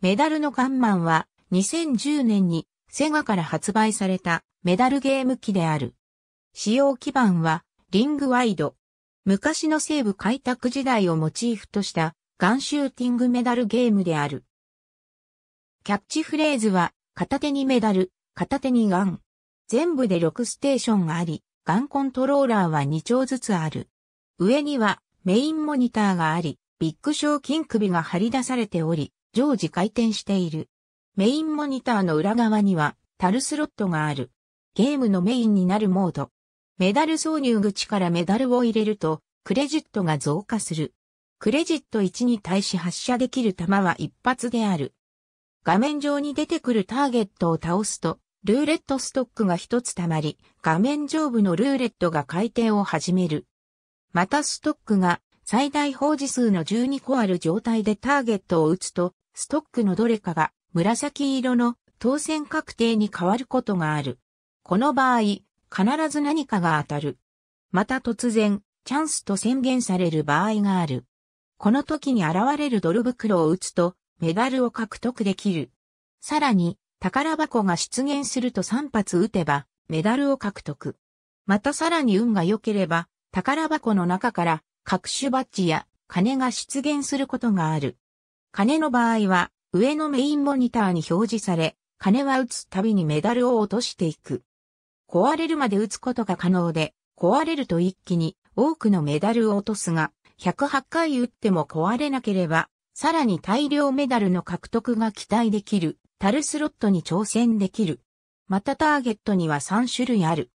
メダルのガンマンは2010年にセガから発売されたメダルゲーム機である。使用基盤はリングワイド。昔の西部開拓時代をモチーフとしたガンシューティングメダルゲームである。キャッチフレーズは片手にメダル、片手にガン。全部で6ステーションがあり、ガンコントローラーは2丁ずつある。上にはメインモニターがあり、ビッグ賞金首が張り出されており、常時回転している。メインモニターの裏側には、タルスロットがある。ゲームのメインになるモード。メダル挿入口からメダルを入れると、クレジットが増加する。クレジット1に対し発射できる弾は一発である。画面上に出てくるターゲットを倒すと、ルーレットストックが一つ溜まり、画面上部のルーレットが回転を始める。またストックが最大表示数の12個ある状態でターゲットを打つと、ストックのどれかが紫色の当選確定に変わることがある。この場合、必ず何かが当たる。また突然、チャンスと宣言される場合がある。この時に現れるドル袋を打つと、メダルを獲得できる。さらに、宝箱が出現すると3発撃てば、メダルを獲得。またさらに運が良ければ、宝箱の中から各種バッジや鐘が出現することがある。鐘の場合は、上のメインモニターに表示され、鐘は打つたびにメダルを落としていく。壊れるまで打つことが可能で、壊れると一気に多くのメダルを落とすが、108回打っても壊れなければ、さらに大量メダルの獲得が期待できる、タルスロットに挑戦できる。またターゲットには3種類ある。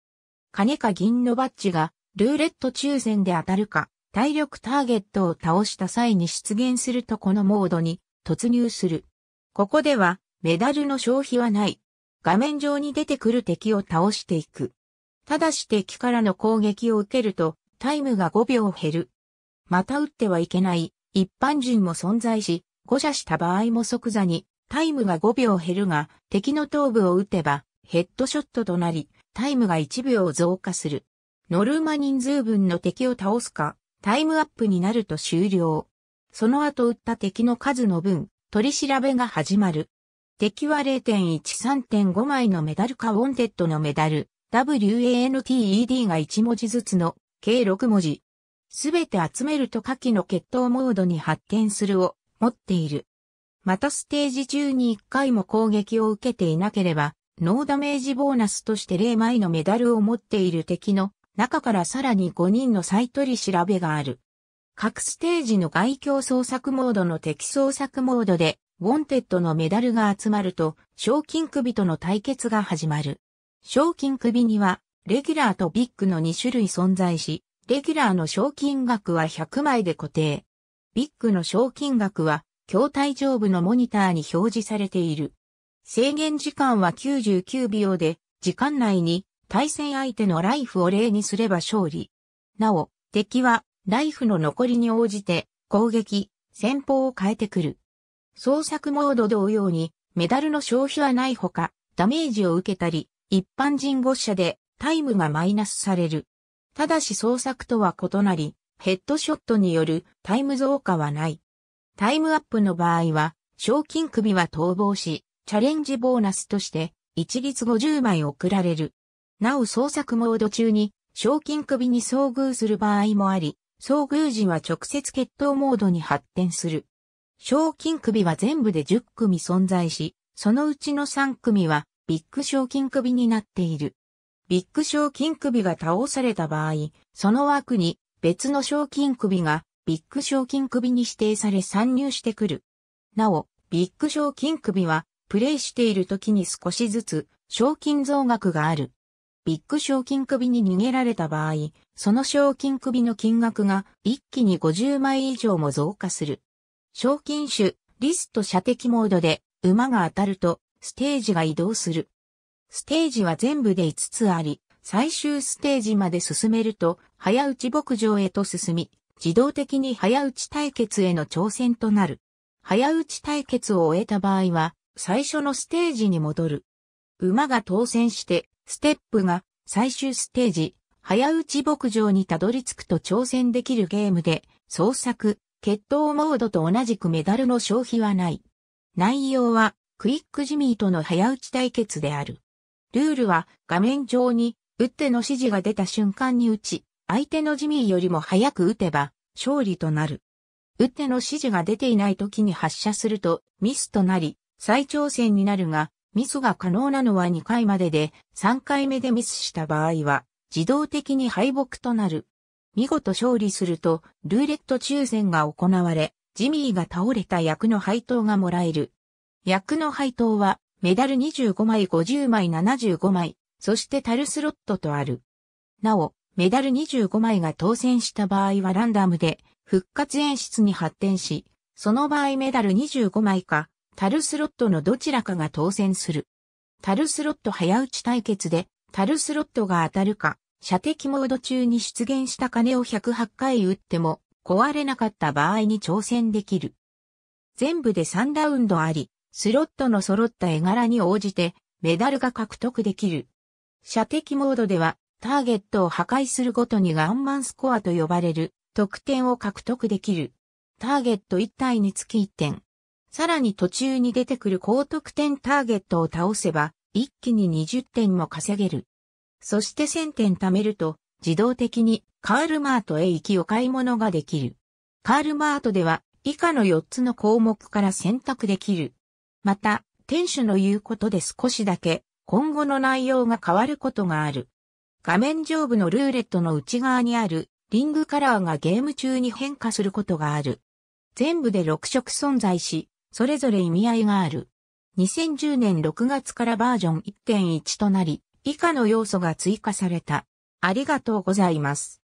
金か銀のバッジがルーレット抽選で当たるか、体力ターゲットを倒した際に出現するとこのモードに突入する。ここではメダルの消費はない。画面上に出てくる敵を倒していく。ただし敵からの攻撃を受けるとタイムが5秒減る。また撃ってはいけない一般人も存在し、誤射した場合も即座にタイムが5秒減るが敵の頭部を撃てばヘッドショットとなりタイムが1秒増加する。ノルマ人数分の敵を倒すかタイムアップになると終了。その後撃った敵の数の分、取り調べが始まる。敵は0.13.5枚のメダルかウォンテッドのメダル、WANTED が1文字ずつの、計6文字。すべて集めると下記の決闘モードに発展するを持っている。またステージ中に1回も攻撃を受けていなければ、ノーダメージボーナスとして0枚のメダルを持っている敵の中からさらに5人の再取り調べがある。各ステージの外境捜索モードの敵捜索モードで、ウォンテッドのメダルが集まると、賞金首との対決が始まる。賞金首には、レギュラーとビッグの2種類存在し、レギュラーの賞金額は100枚で固定。ビッグの賞金額は、筐体上部のモニターに表示されている。制限時間は99秒で、時間内に対戦相手のライフを例にすれば勝利。なお、敵は、ライフの残りに応じて、攻撃、戦法を変えてくる。創作モード同様に、メダルの消費はないほか、ダメージを受けたり、一般人5社で、タイムがマイナスされる。ただし創作とは異なり、ヘッドショットによるタイム増加はない。タイムアップの場合は、賞金首は逃亡し、チャレンジボーナスとして、一律50枚送られる。なお捜索モード中に賞金首に遭遇する場合もあり、遭遇時は直接決闘モードに発展する。賞金首は全部で10組存在し、そのうちの3組はビッグ賞金首になっている。ビッグ賞金首が倒された場合、その枠に別の賞金首がビッグ賞金首に指定され参入してくる。なお、ビッグ賞金首はプレイしている時に少しずつ賞金増額がある。ビッグ賞金首に逃げられた場合、その賞金首の金額が一気に50枚以上も増加する。賞金種、リスト射的モードで馬が当たるとステージが移動する。ステージは全部で5つあり、最終ステージまで進めると早打ち牧場へと進み、自動的に早打ち対決への挑戦となる。早打ち対決を終えた場合は、最初のステージに戻る。馬が当選して、ステップが最終ステージ、早打ち牧場にたどり着くと挑戦できるゲームで、創作、決闘モードと同じくメダルの消費はない。内容は、クイックジミーとの早打ち対決である。ルールは、画面上に、打っての指示が出た瞬間に打ち、相手のジミーよりも早く打てば、勝利となる。打っての指示が出ていない時に発射すると、ミスとなり、再挑戦になるが、ミスが可能なのは2回までで、3回目でミスした場合は、自動的に敗北となる。見事勝利すると、ルーレット抽選が行われ、ジミーが倒れた役の配当がもらえる。役の配当は、メダル25枚、50枚、75枚、そしてタルスロットとある。なお、メダル25枚が当選した場合はランダムで、復活演出に発展し、その場合メダル25枚か、タルスロットのどちらかが当選する。タルスロット早打ち対決で、タルスロットが当たるか、射的モード中に出現した金を108回打っても、壊れなかった場合に挑戦できる。全部で3ラウンドあり、スロットの揃った絵柄に応じて、メダルが獲得できる。射的モードでは、ターゲットを破壊するごとにガンマンスコアと呼ばれる、得点を獲得できる。ターゲット1体につき1点、さらに途中に出てくる高得点ターゲットを倒せば、一気に20点も稼げる。そして1000点貯めると、自動的にカールマートへ行きお買い物ができる。カールマートでは、以下の4つの項目から選択できる。また、店主の言うことで少しだけ、今後の内容が変わることがある。画面上部のルーレットの内側にある、リングカラーがゲーム中に変化することがある。全部で6色存在し、それぞれ意味合いがある。2010年6月からバージョン1.1となり、以下の要素が追加された。ありがとうございます。